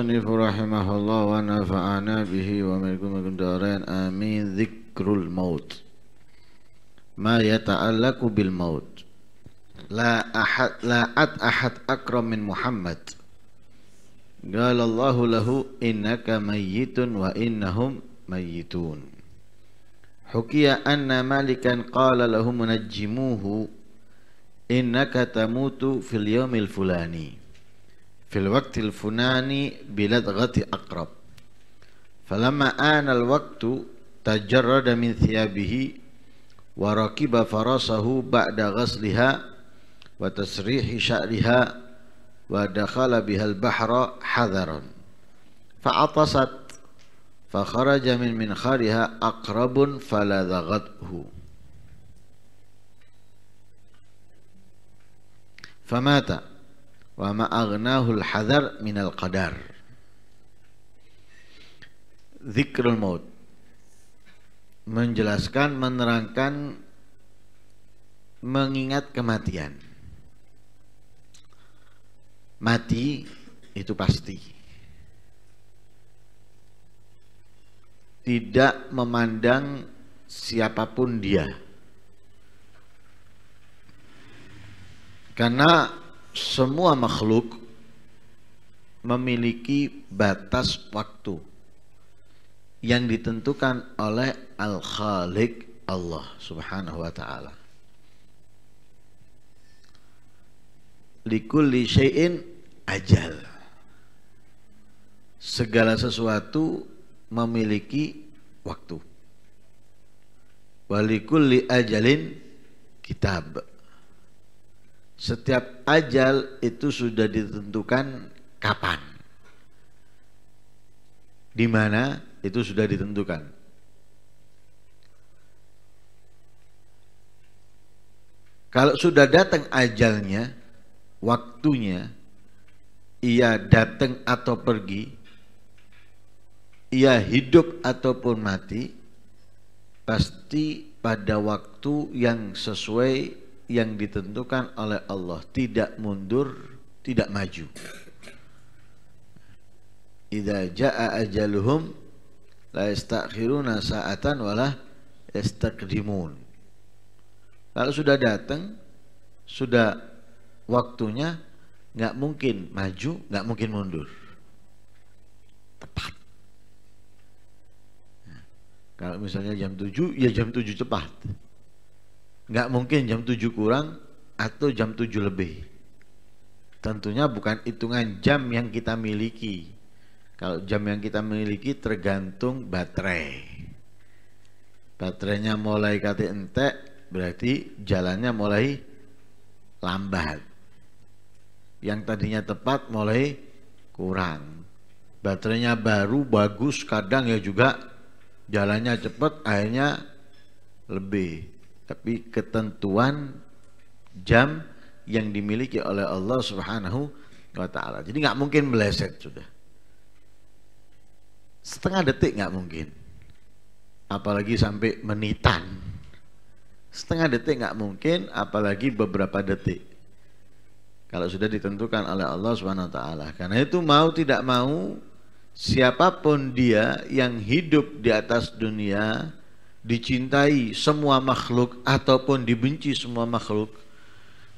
المصنف رحمه الله ونفعنا به وملكم الدارين آمين ذكر الموت ما يتعلق بالموت لا أحد لا أت أحد أكرم من محمد قال الله له إنك ميت وإنهم ميتون حكي أن مالكا قال له منجموه إنك تموت في اليوم الفلاني في الوقت الفلاني بلدغة أقرب فلما آن الوقت تجرد من ثيابه وركب فرسه بعد غسلها وتسريح شعرها ودخل بها البحر حذرا فعطست فخرج من منخارها أقرب فلذغته فمات wa ma'aghnahul hadar minal qadar zikrul maut menjelaskan menerangkan mengingat kematian mati itu pasti tidak memandang siapapun dia karena semua makhluk memiliki batas waktu yang ditentukan oleh al khalik Allah Subhanahu wa taala. Likulli syai'in ajal. Segala sesuatu memiliki waktu. Walikulli ajalin kitab setiap ajal itu sudah ditentukan kapan. Di mana itu sudah ditentukan. Kalau sudah datang ajalnya, waktunya, ia datang atau pergi, ia hidup ataupun mati, pasti pada waktu yang sesuai yang ditentukan oleh Allah tidak mundur tidak maju idza jaa ajaluhum la yastakhiruna sa'atan wala yastaqdimun kalau sudah datang sudah waktunya nggak mungkin maju nggak mungkin mundur tepat kalau misalnya jam 7 ya jam 7 cepat nggak mungkin jam 7 kurang atau jam 7 lebih. Tentunya bukan hitungan jam yang kita miliki. Kalau jam yang kita miliki tergantung baterai. Baterainya mulai kati entek, berarti jalannya mulai lambat. Yang tadinya tepat mulai kurang. Baterainya baru bagus, kadang ya juga jalannya cepat, akhirnya lebih tapi ketentuan jam yang dimiliki oleh Allah Subhanahu wa taala. Jadi nggak mungkin meleset sudah. Setengah detik nggak mungkin. Apalagi sampai menitan. Setengah detik nggak mungkin, apalagi beberapa detik. Kalau sudah ditentukan oleh Allah Subhanahu wa taala. Karena itu mau tidak mau siapapun dia yang hidup di atas dunia dicintai semua makhluk ataupun dibenci semua makhluk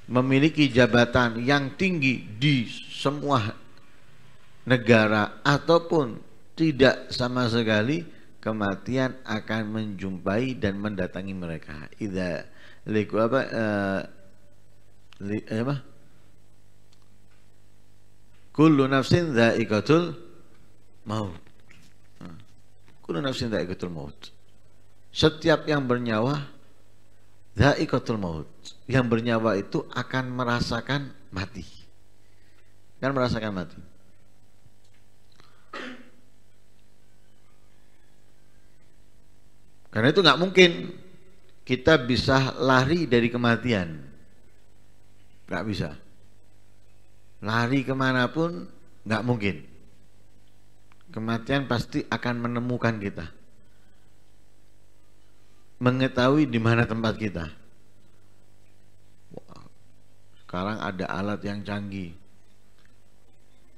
memiliki jabatan yang tinggi di semua negara ataupun tidak sama sekali kematian akan menjumpai dan mendatangi mereka. Ida liku apa? Uh, li, eh, apa? Kullu nafsin dha'iqatul maut. Hmm. Kullu nafsin dha'iqatul maut setiap yang bernyawa ikutul maut. Yang bernyawa itu akan merasakan mati. akan merasakan mati. Karena itu nggak mungkin kita bisa lari dari kematian. Nggak bisa. Lari kemanapun nggak mungkin. Kematian pasti akan menemukan kita mengetahui di mana tempat kita. Sekarang ada alat yang canggih.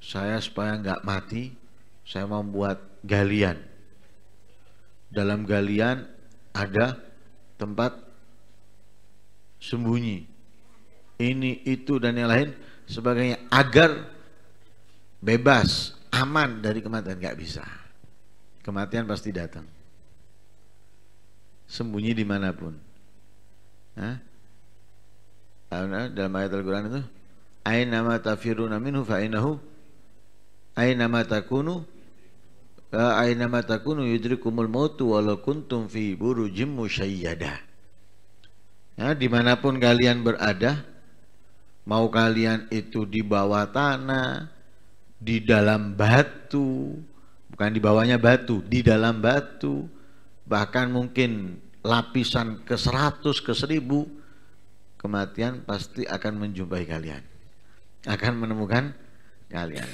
Saya supaya nggak mati, saya membuat galian. Dalam galian ada tempat sembunyi. Ini, itu, dan yang lain sebagainya. Agar bebas, aman dari kematian. Nggak bisa. Kematian pasti datang sembunyi dimanapun. Hah? Dalam ayat Al-Quran itu, Aina nama tafiruna minhu fa'inahu, Aina nama takunu, Aina nama takunu Kumul mautu walau kuntum fi burujim musyayyada. Ya, dimanapun kalian berada, mau kalian itu di bawah tanah, di dalam batu, bukan di bawahnya batu, di dalam batu, bahkan mungkin lapisan ke seratus ke seribu kematian pasti akan menjumpai kalian akan menemukan kalian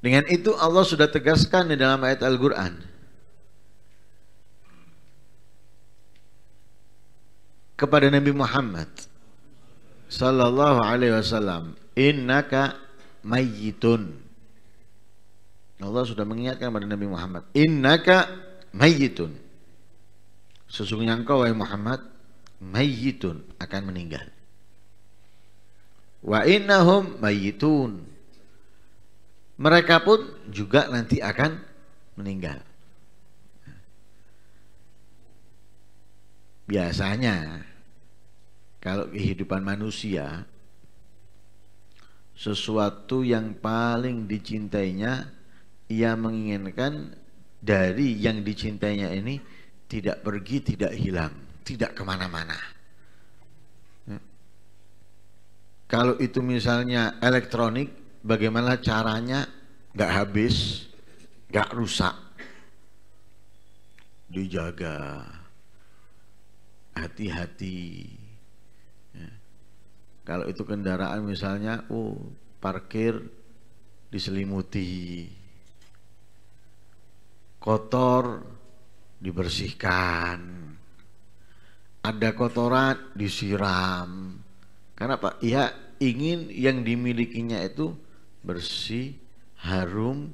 dengan itu Allah sudah tegaskan di dalam ayat Al-Qur'an kepada Nabi Muhammad sallallahu alaihi wasallam innaka mayyitun Allah sudah mengingatkan kepada Nabi Muhammad, "Innaka mayyitun." Sesungguhnya engkau wahai Muhammad mayyitun akan meninggal. Wa innahum mayyitun. Mereka pun juga nanti akan meninggal. Biasanya kalau kehidupan manusia sesuatu yang paling dicintainya ia menginginkan dari yang dicintainya ini tidak pergi, tidak hilang, tidak kemana-mana. Hmm. Kalau itu misalnya elektronik, bagaimana caranya nggak habis, nggak rusak, dijaga, hati-hati. Hmm. Kalau itu kendaraan misalnya, oh parkir diselimuti, kotor dibersihkan ada kotoran disiram karena Pak ia ingin yang dimilikinya itu bersih harum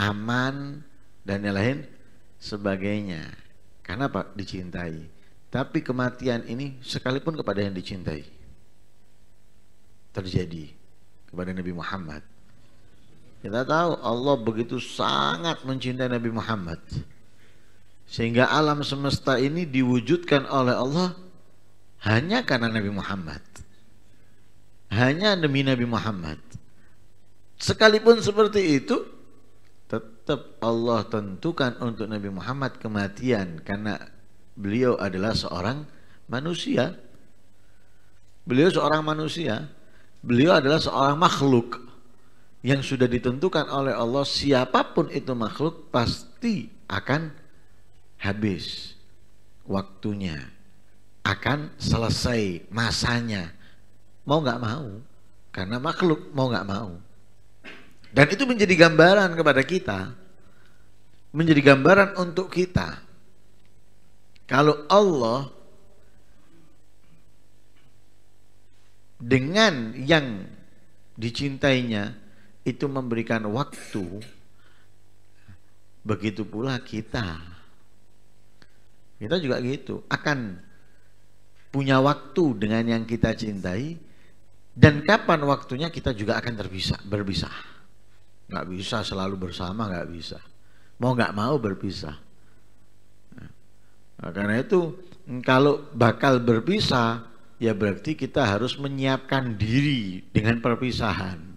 aman dan yang lain sebagainya karena Pak dicintai tapi kematian ini sekalipun kepada yang dicintai terjadi kepada Nabi Muhammad kita tahu Allah begitu sangat mencintai Nabi Muhammad. Sehingga alam semesta ini diwujudkan oleh Allah hanya karena Nabi Muhammad. Hanya demi Nabi Muhammad. Sekalipun seperti itu, tetap Allah tentukan untuk Nabi Muhammad kematian karena beliau adalah seorang manusia. Beliau seorang manusia. Beliau adalah seorang makhluk yang sudah ditentukan oleh Allah siapapun itu makhluk pasti akan habis waktunya akan selesai masanya mau nggak mau karena makhluk mau nggak mau dan itu menjadi gambaran kepada kita menjadi gambaran untuk kita kalau Allah dengan yang dicintainya itu memberikan waktu begitu pula kita kita juga gitu akan punya waktu dengan yang kita cintai dan kapan waktunya kita juga akan terpisah berpisah nggak bisa selalu bersama nggak bisa mau nggak mau berpisah nah, karena itu kalau bakal berpisah ya berarti kita harus menyiapkan diri dengan perpisahan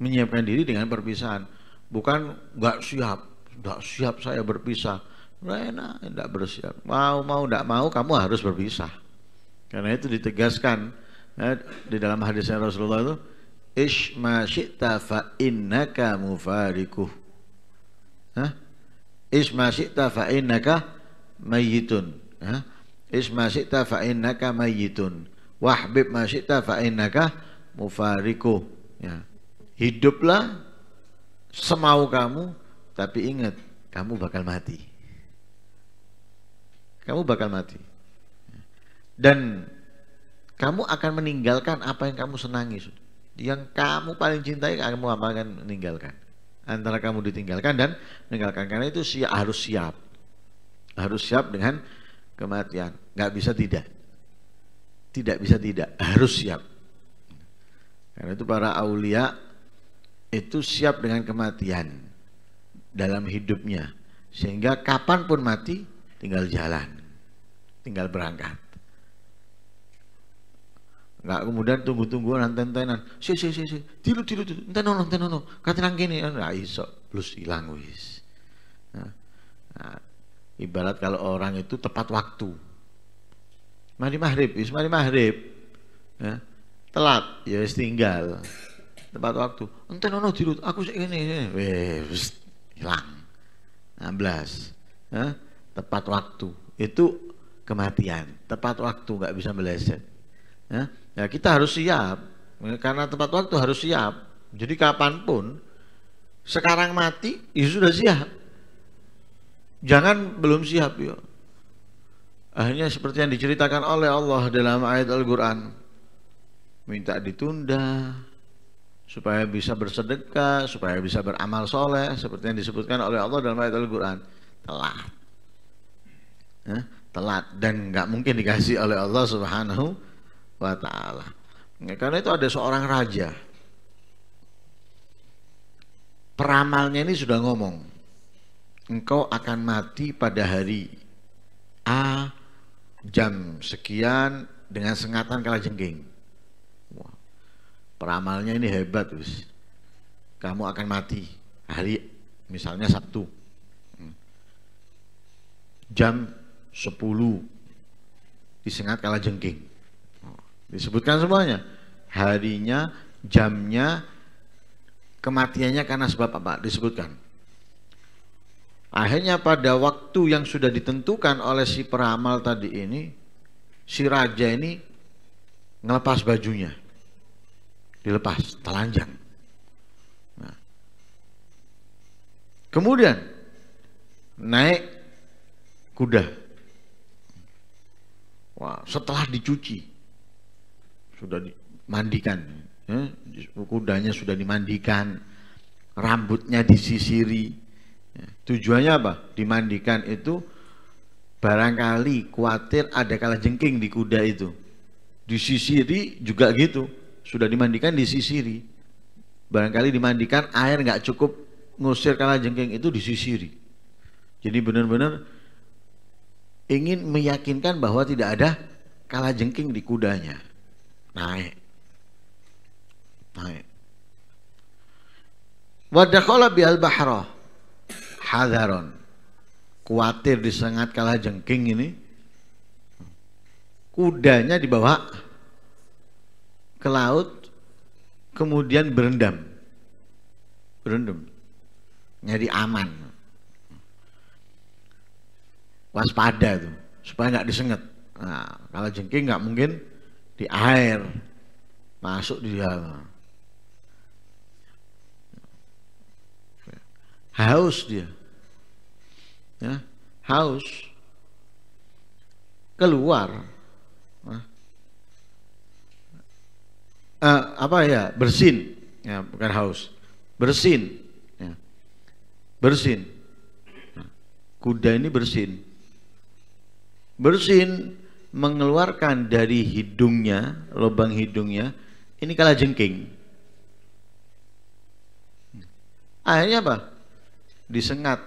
menyiapkan diri dengan perpisahan bukan nggak siap nggak siap saya berpisah enak nggak bersiap mau mau nggak mau kamu harus berpisah karena itu ditegaskan ya, di dalam hadisnya Rasulullah itu Ishma syi'ta fa innaka mufarikuh Hah? Ishma syi'ta fa innaka mayyitun Hah? Ishma syi'ta fa innaka mayyitun Wahbib ma syi'ta fa innaka mufariku ya. Hiduplah semau kamu, tapi ingat, kamu bakal mati. Kamu bakal mati. Dan kamu akan meninggalkan apa yang kamu senangi. Yang kamu paling cintai, kamu akan meninggalkan. Antara kamu ditinggalkan dan meninggalkan. Karena itu siap, harus siap. Harus siap dengan kematian. Gak bisa tidak. Tidak bisa tidak. Harus siap. Karena itu para aulia itu siap dengan kematian dalam hidupnya sehingga kapanpun mati tinggal jalan tinggal berangkat nggak kemudian tunggu-tunggu nanten-tenan si si si si tiru tiru tiru enten ono enten kata nang gini ah, nggak iso plus hilang wis nah, nah, ibarat kalau orang itu tepat waktu mari maghrib wis mari maghrib ya, telat ya tinggal tepat waktu. Ente nono dirut, aku sih ini, wes hilang. 16. Hah? Tepat waktu itu kematian. Tepat waktu nggak bisa meleset. Ya, ya kita harus siap karena tepat waktu harus siap. Jadi kapanpun sekarang mati ya sudah siap. Jangan belum siap ya. Akhirnya seperti yang diceritakan oleh Allah dalam ayat Al-Quran. Minta ditunda, supaya bisa bersedekah, supaya bisa beramal soleh seperti yang disebutkan oleh Allah dalam ayat Al-Quran telat eh, telat dan nggak mungkin dikasih oleh Allah Subhanahu wa Ta'ala. Ya, karena itu ada seorang raja peramalnya ini sudah ngomong engkau akan mati pada hari A jam sekian dengan sengatan kalajengking peramalnya ini hebat wis kamu akan mati hari misalnya Sabtu hmm. jam 10 disengat kala jengking disebutkan semuanya harinya jamnya kematiannya karena sebab apa disebutkan akhirnya pada waktu yang sudah ditentukan oleh si peramal tadi ini si raja ini ngelepas bajunya dilepas telanjang. Nah. Kemudian naik kuda. Wah, setelah dicuci sudah dimandikan, ya, kudanya sudah dimandikan, rambutnya disisiri. Ya, tujuannya apa? Dimandikan itu barangkali khawatir ada kalah jengking di kuda itu. Disisiri juga gitu sudah dimandikan disisiri barangkali dimandikan air nggak cukup ngusir kala jengking itu disisiri jadi benar-benar ingin meyakinkan bahwa tidak ada kala jengking di kudanya naik naik wadakola bi al bahra hadaron. Kuatir disengat kala jengking ini. Kudanya dibawa ke laut kemudian berendam berendam nyari aman waspada itu supaya nggak disengat nah, kalau jengking nggak mungkin di air masuk di dalam haus dia ya haus keluar uh, apa ya bersin ya bukan haus bersin ya. bersin nah, kuda ini bersin bersin mengeluarkan dari hidungnya lubang hidungnya ini kalah jengking akhirnya apa disengat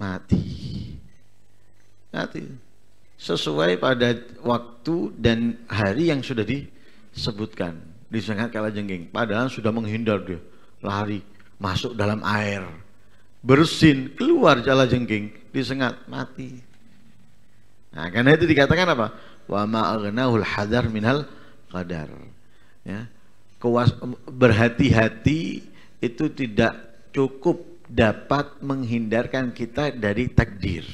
mati mati sesuai pada waktu dan hari yang sudah di sebutkan disengat kala jengking padahal sudah menghindar dia lari masuk dalam air bersin keluar jala jengking disengat mati nah karena itu dikatakan apa wa ma'aghnahul hadar minal qadar ya Kewas berhati-hati itu tidak cukup dapat menghindarkan kita dari takdir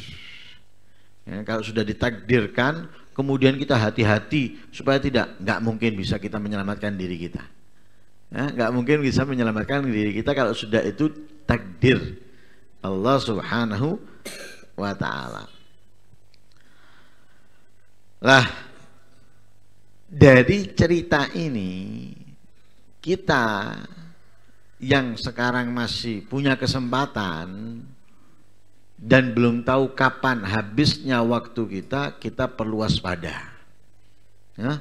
ya, kalau sudah ditakdirkan kemudian kita hati-hati supaya tidak nggak mungkin bisa kita menyelamatkan diri kita ya, nggak ya, mungkin bisa menyelamatkan diri kita kalau sudah itu takdir Allah subhanahu wa ta'ala lah dari cerita ini kita yang sekarang masih punya kesempatan dan belum tahu kapan habisnya waktu kita, kita perlu waspada. Ya,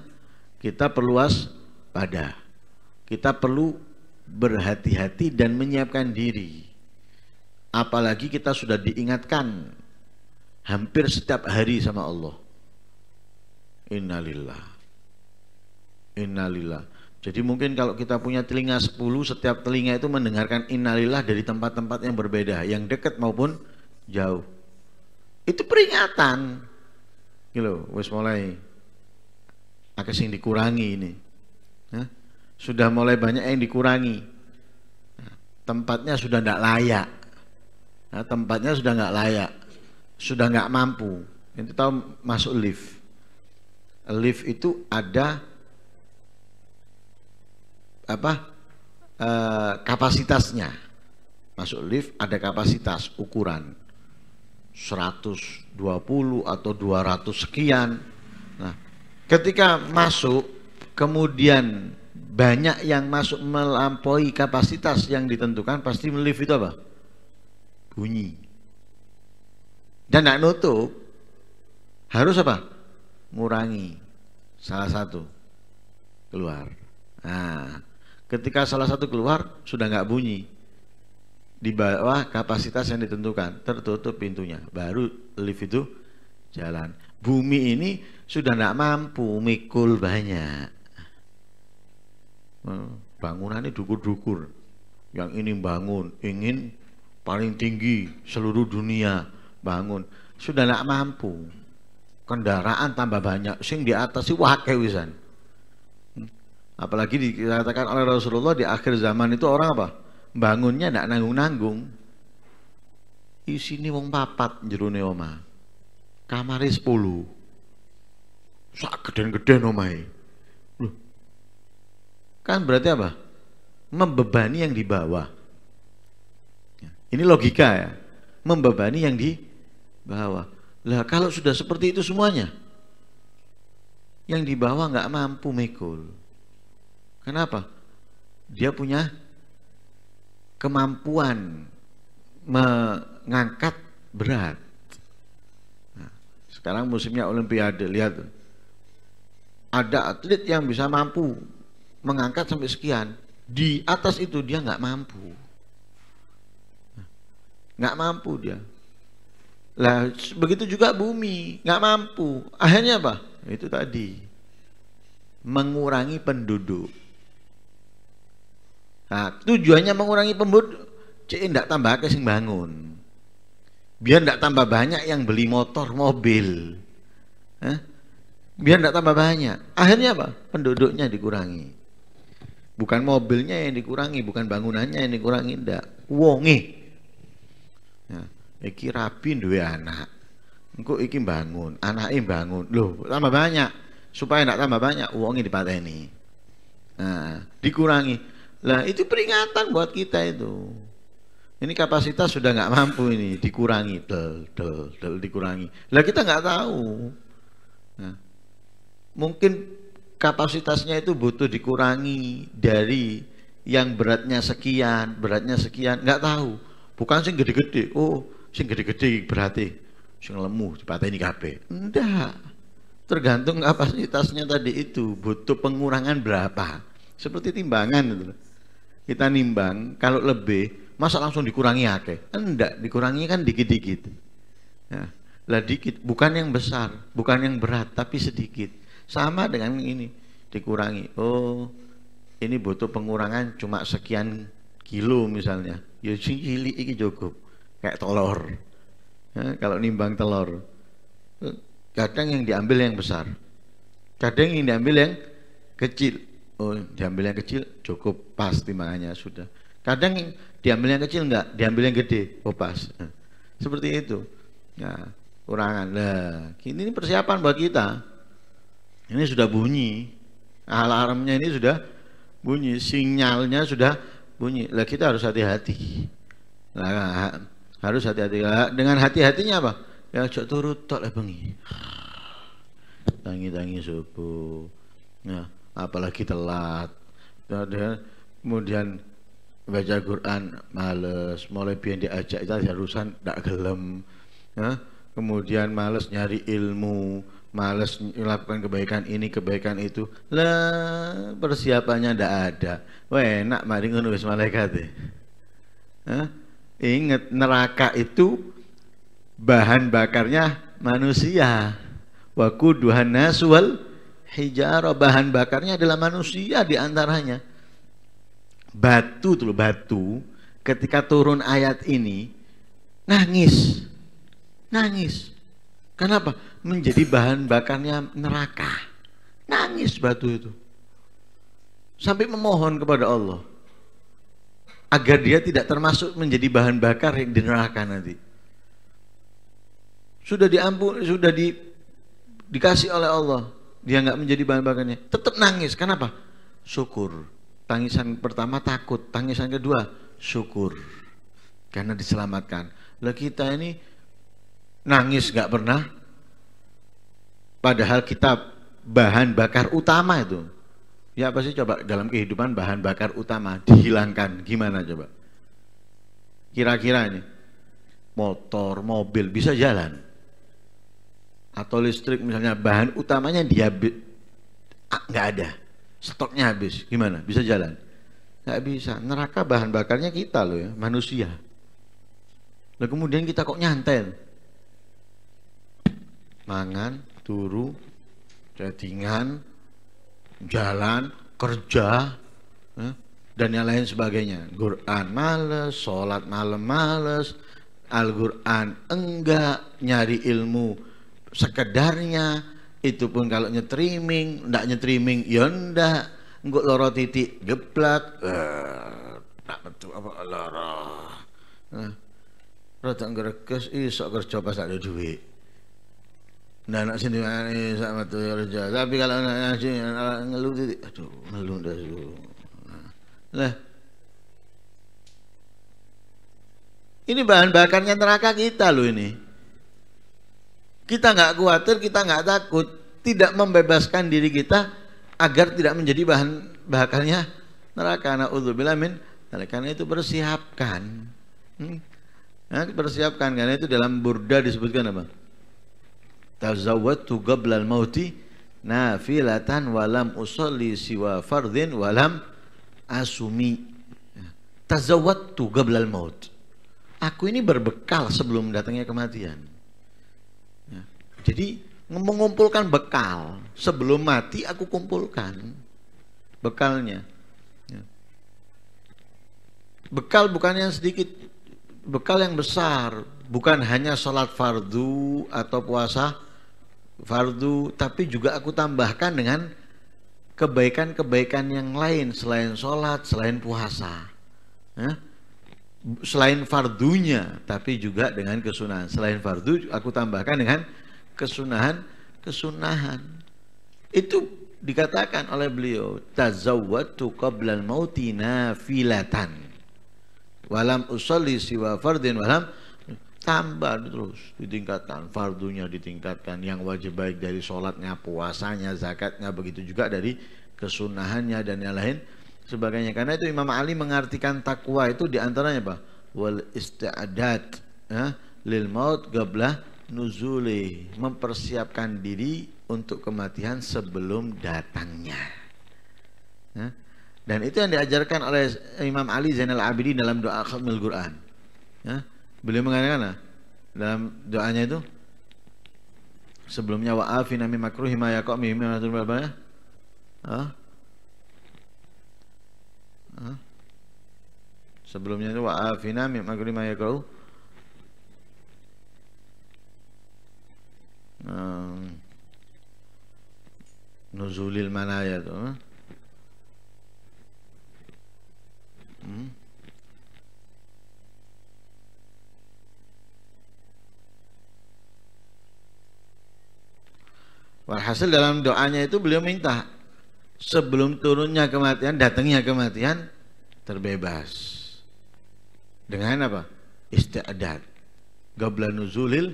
kita perlu waspada. Kita perlu berhati-hati dan menyiapkan diri. Apalagi kita sudah diingatkan hampir setiap hari sama Allah. Innalillah. Innalillah. Jadi mungkin kalau kita punya telinga 10, setiap telinga itu mendengarkan innalillah dari tempat-tempat yang berbeda, yang dekat maupun jauh. Itu peringatan. Gitu, wis mulai ada yang dikurangi ini. Hah? Sudah mulai banyak yang dikurangi. Tempatnya sudah tidak layak. Nah, tempatnya sudah nggak layak, sudah nggak mampu. Itu tahu masuk lift. Lift itu ada apa eh, kapasitasnya masuk lift ada kapasitas ukuran 120 atau 200 sekian. Nah, ketika masuk kemudian banyak yang masuk melampaui kapasitas yang ditentukan pasti lift itu apa? Bunyi. Dan tidak nutup harus apa? Ngurangi salah satu keluar. Nah, ketika salah satu keluar sudah nggak bunyi, di bawah kapasitas yang ditentukan tertutup pintunya baru lift itu jalan bumi ini sudah tidak mampu mikul banyak hmm, bangunannya dukur-dukur yang ini bangun ingin paling tinggi seluruh dunia bangun sudah tidak mampu kendaraan tambah banyak sing di atas sih wakai wisan hmm. apalagi dikatakan oleh Rasulullah di akhir zaman itu orang apa bangunnya tidak nanggung-nanggung. Di sini wong papat jerone omah. Kamare 10. Sak geden-geden omahe. Kan berarti apa? Membebani yang di bawah. Ya, ini logika ya. Membebani yang di bawah. Lah kalau sudah seperti itu semuanya, yang di bawah nggak mampu mikul. Kenapa? Dia punya kemampuan mengangkat berat. Nah, sekarang musimnya Olimpiade, lihat ada atlet yang bisa mampu mengangkat sampai sekian. Di atas itu dia nggak mampu, nah, nggak mampu dia. Lah begitu juga bumi nggak mampu. Akhirnya apa? Itu tadi mengurangi penduduk Nah, tujuannya mengurangi pembud, cek ndak tambah ke sing bangun. Biar ndak tambah banyak yang beli motor, mobil. Eh? Biar ndak tambah banyak. Akhirnya apa? Penduduknya dikurangi. Bukan mobilnya yang dikurangi, bukan bangunannya yang dikurangi, ndak. Wonge. Ya, iki rapi duwe anak. Engko iki bangun, Anak ini bangun. Loh, tambah banyak. Supaya ndak tambah banyak, wonge dipateni. Nah, dikurangi lah itu peringatan buat kita itu. Ini kapasitas sudah nggak mampu ini dikurangi, del, del, del dikurangi. Lah kita nggak tahu. Nah, mungkin kapasitasnya itu butuh dikurangi dari yang beratnya sekian, beratnya sekian, nggak tahu. Bukan sing gede-gede. Oh, sing gede-gede berarti sing lemu ini kabeh. Enggak. Tergantung kapasitasnya tadi itu butuh pengurangan berapa. Seperti timbangan itu kita nimbang kalau lebih masa langsung dikurangi akeh enggak kan dikurangi kan dikit-dikit ya, lah dikit bukan yang besar bukan yang berat tapi sedikit sama dengan ini dikurangi oh ini butuh pengurangan cuma sekian kilo misalnya ya cili ini cukup kayak telur ya, kalau nimbang telur eh, kadang yang diambil yang besar kadang yang diambil yang kecil oh, diambil yang kecil cukup pas timbangannya sudah kadang diambil yang kecil enggak diambil yang gede oh pas nah, seperti itu ya kurangan lah ini persiapan buat kita ini sudah bunyi alarmnya ini sudah bunyi sinyalnya sudah bunyi lah kita harus hati-hati lah harus hati-hati dengan hati-hatinya apa ya cok turut tak lah bengi tangi-tangi subuh nah apalagi telat kemudian baca Quran males mulai biar diajak itu, harusan tidak gelem ya, kemudian males nyari ilmu males melakukan kebaikan ini kebaikan itu lah persiapannya tidak ada Weh enak mari ngono malaikat deh. ingat neraka itu bahan bakarnya manusia Waku duhan nasual hijara bahan bakarnya adalah manusia di antaranya. batu tuh batu ketika turun ayat ini nangis nangis kenapa menjadi bahan bakarnya neraka nangis batu itu sampai memohon kepada Allah agar dia tidak termasuk menjadi bahan bakar yang di neraka nanti sudah diampuni, sudah di, dikasih oleh Allah dia nggak menjadi bahan bakarnya, tetap nangis. Kenapa? Syukur. Tangisan pertama takut, tangisan kedua syukur karena diselamatkan. Lah kita ini nangis nggak pernah, padahal kita bahan bakar utama itu. Ya apa sih coba dalam kehidupan bahan bakar utama dihilangkan gimana coba? Kira-kira ini motor, mobil bisa jalan atau listrik misalnya bahan utamanya dia nggak ada stoknya habis gimana bisa jalan nggak bisa neraka bahan bakarnya kita loh ya manusia lalu nah, kemudian kita kok nyantel mangan turu chattingan jalan kerja eh, dan yang lain sebagainya Quran males sholat malam males Al-Quran enggak nyari ilmu sekedarnya itu pun kalau nyetriming ndak nyetriming ya ndak engko loro titik geblak tak eh, metu apa loro eh, rada ngreges iso kerja pas ada duit nah anak sini sama ya tuh kerja tapi kalau anak sini ngeluh titik aduh ngeluh dah nah ini bahan bakarnya neraka kita loh ini kita nggak khawatir, kita nggak takut, tidak membebaskan diri kita agar tidak menjadi bahan bahannya neraka. Nauzubillah min karena itu persiapkan. Hmm. Nah, persiapkan karena itu dalam burda disebutkan apa? Tazawwad tugablal mauti nafilatan walam usolli siwa fardin walam asumi. Tazawwad tugablal maut. Aku ini berbekal sebelum datangnya kematian. Jadi mengumpulkan bekal sebelum mati aku kumpulkan bekalnya. Ya. Bekal bukan yang sedikit, bekal yang besar, bukan hanya sholat fardu atau puasa fardu, tapi juga aku tambahkan dengan kebaikan-kebaikan yang lain selain sholat, selain puasa. Nah, selain fardunya tapi juga dengan kesunahan selain fardu aku tambahkan dengan kesunahan kesunahan itu dikatakan oleh beliau tazawwatu qabla mautina mauti nafilatan walam usalli siwa fardin walam tambah terus ditingkatkan fardunya ditingkatkan yang wajib baik dari sholatnya puasanya zakatnya begitu juga dari kesunahannya dan yang lain sebagainya karena itu Imam Ali mengartikan takwa itu diantaranya apa wal istiadat ya, lil maut gablah nuzule mempersiapkan diri untuk kematian sebelum datangnya nah, dan itu yang diajarkan oleh Imam Ali Zainal Abidin dalam doa khatmul Quran nah, beliau mengatakan dalam doanya itu sebelumnya wa'afina mimma makruhi ma yaqami mimma sebelumnya itu wa'afina mimma makruhi ma yaqau Ehm, nuzulil manaya itu eh? hmm? Walhasil dalam doanya itu beliau minta sebelum turunnya kematian, datangnya kematian terbebas. Dengan apa? Istiadat. Gabla nuzulil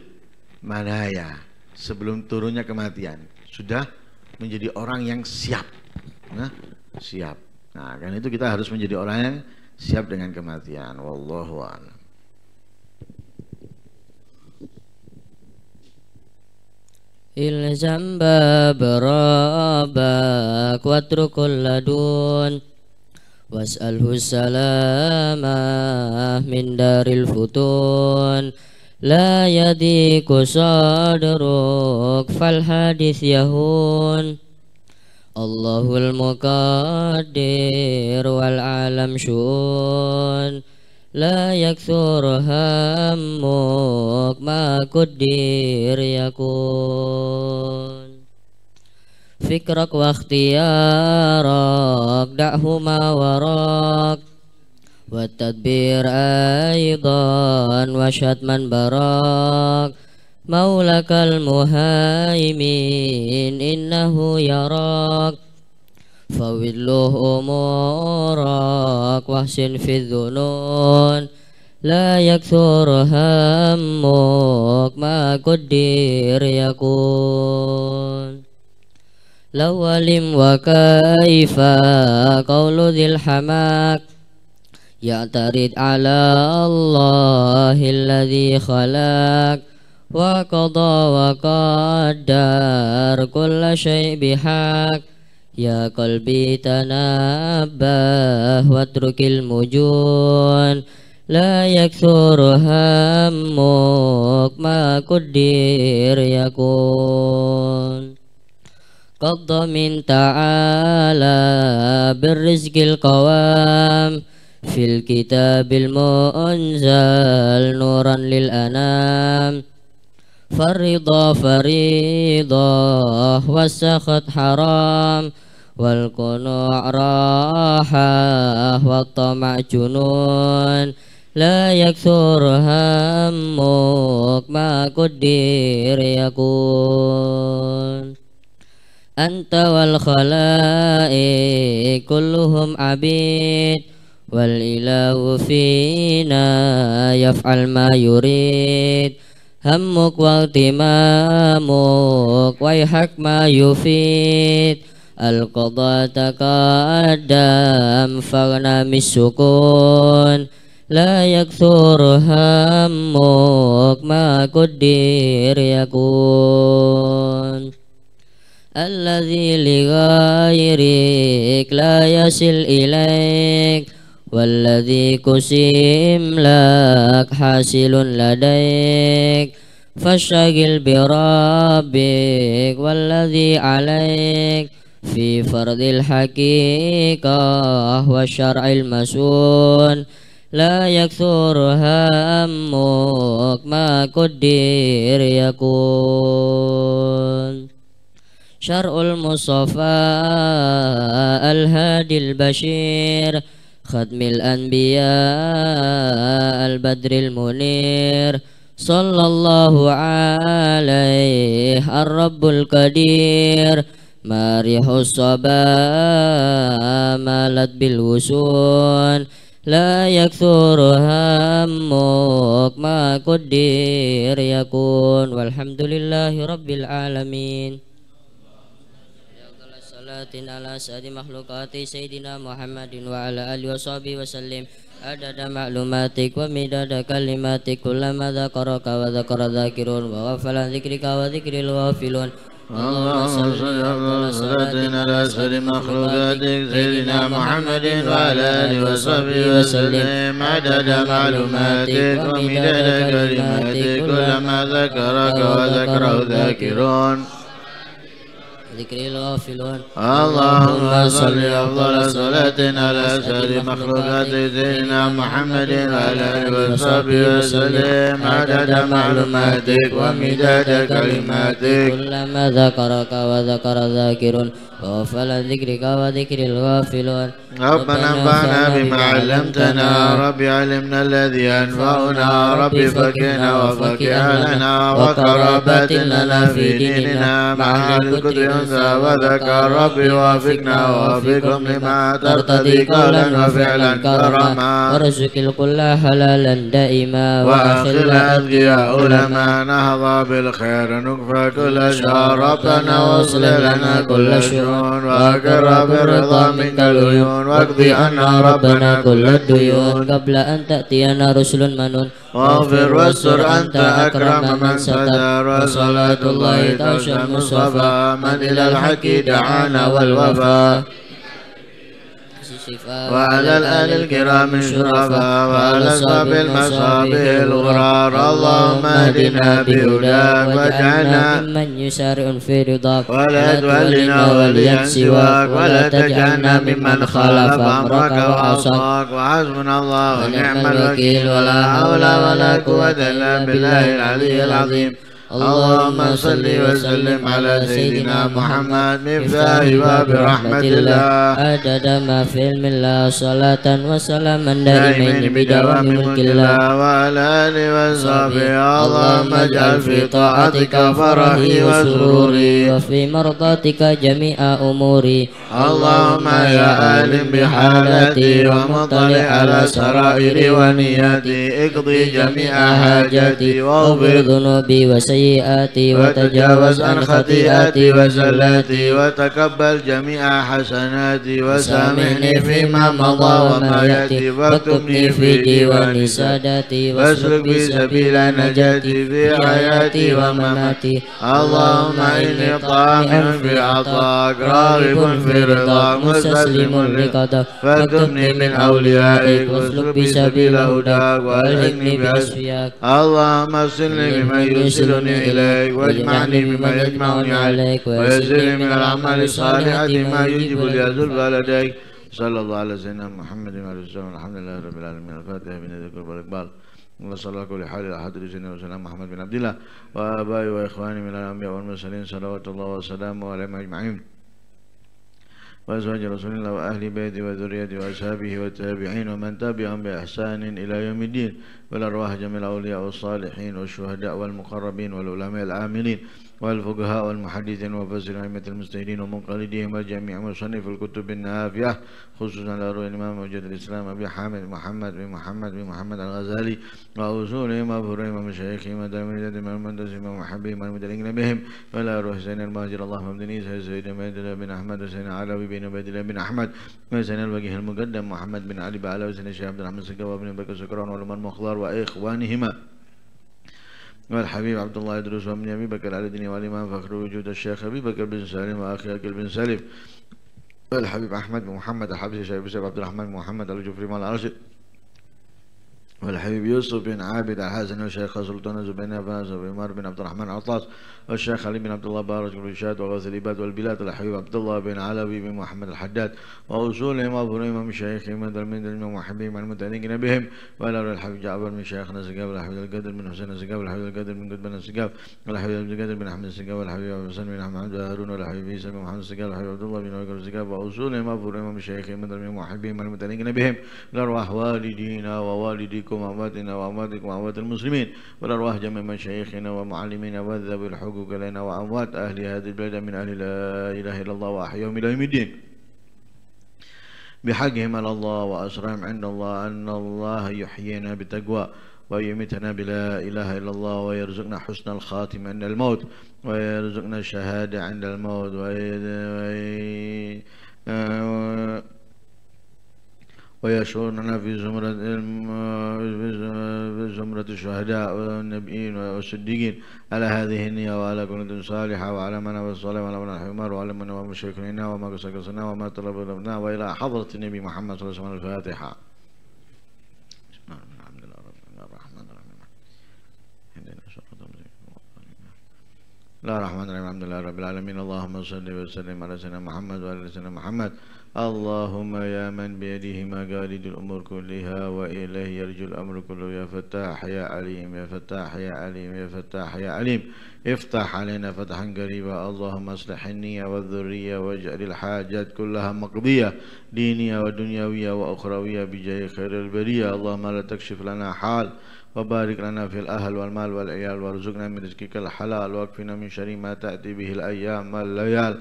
manaya sebelum turunnya kematian sudah menjadi orang yang siap nah siap nah kan itu kita harus menjadi orang yang siap dengan kematian wallahu a'lam Ilzam باب ربك ladun Was'alhu واسأله min daril دار la yadiku sadruk fal hadis yahun Allahul muqaddir wal alam syun la yaksur hammuk ma kuddir yakun fikrak wa ikhtiyarak dahuma warak والتدبير أيضا وشتما براك مولاك المهيمن إنه يراك فوض له أمورك واحسن في الذنون لا يكثر همك ما قدر يكون لو ولم وكيف قول ذي الحماك يعترض على الله الذي خلق وقضى وقدر كل شيء بحق يا قلبي تنبه واترك المجون لا يكثر همك ما قدر يكون قد من تعالى بالرزق القوام في الكتاب المنزل نورا للأنام فالرضا فريضة والسخط حرام والقنوع راحة والطمع جنون لا يكثر همك ما قدر يكون أنت والخلائق كلهم عبيد والإله فينا يفعل ما يريد همك واغتمامك ويحك ما يفيد القضاء تقدم فاغنم السكون لا يكثر همك ما قدر يكون الذي لغيرك لا يصل إليك والذي كسي إملاك حاسل لديك فاشتغل بربك والذي عليك في فرض الحقيقة والشرع المسون لا يكثر همك ما قدر يكون شرع المصطفى الهادي البشير ختم الأنبياء البدر المنير صلى الله عليه الرب القدير مريح الصبا مالت بالوسون لا يكثر همك ما قدير يكون والحمد لله رب العالمين صلاة على سيد مخلوقات سيدنا محمد وعلى آله وصحبه وسلم عدد معلوماتك ومداد كلماتك كلما ذكرك وذكر ذاكرون وغفل عن ذكرك وذكر الغافلون اللهم صل على صلاتنا على أسر مخلوقاتك سيدنا محمد وعلى آله وصحبه وسلم عدد معلوماتك ومداد كلماتك كلما ذكرك وذكره ذاكرون ذكر الغافلون اللهم صل أفضل صلاتنا على سيد مخلوقات سيدنا محمد وعلى آله وصحبه وسلم عدد معلوماتك ومداد كلماتك كلما ذكرك وذكر ذاكر وغفل ذكرك وذكر الغافلون ربنا انفعنا بما علمتنا رب علمنا الذي أنفعنا رب فكنا وفكنا لنا وقربت لنا في ديننا مع الكتر أنثى وذكر رب وافقنا وافقكم لما ترتضي قولا وفعلا كرما وارزق الكل حلالا دائما وأخلنا أذكياء لما نهضى بالخير نكفى كل شهر ربنا واصلح لنا كل شهر duyun wakara berita wakti anna rabbana kullad duyun kabla an ta'tiyana manun wafir wassur akram man sadar wa salatullahi man ilal haki wal wafa وعلى الآل الكرام الشرفاء وعلى أصحاب المصابيح الغرار اللهم اهدنا بهداك واجعلنا ممن يسارع في رضاك ولا تولنا وليا سواك ولا تجعلنا ممن خالف أمرك وعصاك وحسبنا الله ونعم الوكيل ولا حول ولا قوة إلا بالله العلي العظيم اللهم صل وسلم على سيدنا محمد مفتاح باب رحمة الله عدد ما في علم الله صلاة وسلاما دائمين بدوام ملك الله وعلى آله وصحبه اللهم اجعل في طاعتك فرحي وسروري وفي مرضاتك جميع أموري اللهم يا عالم بحالتي ومطلع على سرائري ونياتي اقضي جميع حاجاتي واغفر ذنوبي وسيئاتي خطيئاتي وتجاوز عن خطيئاتي وزلاتي وتقبل جميع حسناتي وسامحني فيما مضى وما يأتي واكتبني في ديوان ساداتي واسلك بي سبيل نجاتي في حياتي ومماتي اللهم إني طامع في عطاك راغب في رضاك مستسلم لقضاك فاكتبني من أوليائك واسلك بي سبيل هداك وألهمني بأسفياك اللهم اغسلني بمن يوصلني يهديني إليك واجمعني بما يجمعني عليك ويسر من الأعمال الصالحة ما يجب ليزول بلدك صلى الله على سيدنا محمد وعلى اله الحمد لله رب العالمين الفاتحة من الذكر والإقبال صلى الله عليه حال على حضر سيدنا وسلام محمد بن عبد الله وآبائي وإخواني من الأنبياء والمرسلين صلوات الله وسلامه عليهم أجمعين وأزواج رسول الله وأهل بيته وذريته وأصحابه والتابعين ومن تبعهم بإحسان إلى يوم الدين والأرواح جميع الأولياء والصالحين والشهداء والمقربين والعلماء العاملين والفقهاء والمحدثين وفسر أئمة المستهدين ومنقلديهم وجميع مصنف الكتب النافية خصوصا لأروي الإمام وجد الإسلام أبي حامد محمد بن محمد بن محمد الغزالي وأصولهم وفروعهم ومشايخهم ودمرتهم ومندسهم ومحبهم ومدلين بهم فلا أروي حسين المهاجر اللهم امدني سيد عبيد بن أحمد وسين علوي بن عبيد الله بن أحمد وسين الوجيه المقدم محمد بن علي بعلوي وسين الشيخ عبد الرحمن السكر وابن بكر سكران والمان المخضر وإخوانهما والحبيب عبد الله يدرس ومن أبي بكر على دين والإمام فخر وجود الشيخ أبي بكر بن سالم وأخي أكل بن سالم والحبيب أحمد بن محمد الحبسي شيخ عبد الرحمن بن محمد الجفري مال الأرشد والحبيب يوسف بن عابد الحسن والشيخ سلطان الزبيني فاز وعمر بن عبد الرحمن عطاس والشيخ علي بن عبد الله بارك بن رشاد وغوث العباد والبلاد الحبيب عبد الله بن علوي بن محمد الحداد واصولهم وظهورهم من شيخهم وتلميذ المحبين المتعلقين بهم والى الحبيب جعفر من شيخنا السقاف والحبيب القدر بن حسين السقاف والحبيب القادر بن قدبان السقاف والحبيب عبد القدر بن احمد السقاف والحبيب عبد الحسن بن احمد هارون والحبيب عيسى بن محمد السقاف والحبيب عبد الله بن عقل السقاف واصولهم وظهورهم من شيخهم وتلميذ المحبين المتعلقين بهم لارواح والدينا ووالديكم وأمواتكم وأمواتنا وأمواتكم وأموات المسلمين والأرواح جميع مشايخنا ومعلمينا وذوي الحقوق لنا وأموات أهل هذه البلد من أهل لا إله إلا الله وأحياهم إلى يوم الدين بحقهم على الله وأسرهم عند الله أن الله يحيينا بتقوى ويمتنا بلا إله إلا الله ويرزقنا حسن الخاتم عند الموت ويرزقنا الشهادة عند الموت وي... وي... آه، ويشهرنا في زمرة في زمرة الشهداء والنبيين والصديقين على هذه النية وعلى كل صالحة وعلى من والصلاة وعلى من الحمار وعلى من هو وما قصقصنا وما طلبنا وإلى حضرة النبي محمد صلى الله عليه وسلم الفاتحة الله الرحمن الرحيم الحمد لله رب العالمين اللهم صل وسلم على سيدنا محمد وعلى سيدنا محمد اللهم يا من بيده مقاليد الأمور كلها وإليه يرجو الأمر كله يا فتاح يا عليم يا فتاح يا عليم يا فتاح يا عليم افتح علينا فتحا قريبا اللهم اصلح النية والذرية واجعل الحاجات كلها مقضية دينية ودنيوية وأخروية بجاه خير البرية اللهم لا تكشف لنا حال وبارك لنا في الأهل والمال والعيال وارزقنا من رزقك الحلال واكفنا من شر ما تأتي به الأيام والليال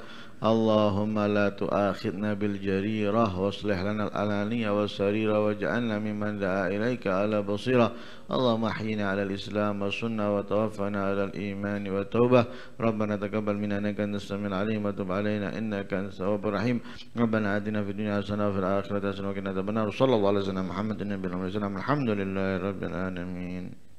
اللهم لا تؤاخذنا بالجريرة واصلح لنا الأنانية والسريرة واجعلنا ممن دعا إليك على بصيرة اللهم احينا على الإسلام والسنة وتوفنا على الإيمان والتوبة ربنا تقبل منا إنك أنت السميع العليم وتب علينا إنك أنت التواب الرحيم ربنا آتنا في الدنيا حسنة وفي الآخرة حسنة وقنا عذاب النار صلى الله على سيدنا محمد النبي الحمد لله رب العالمين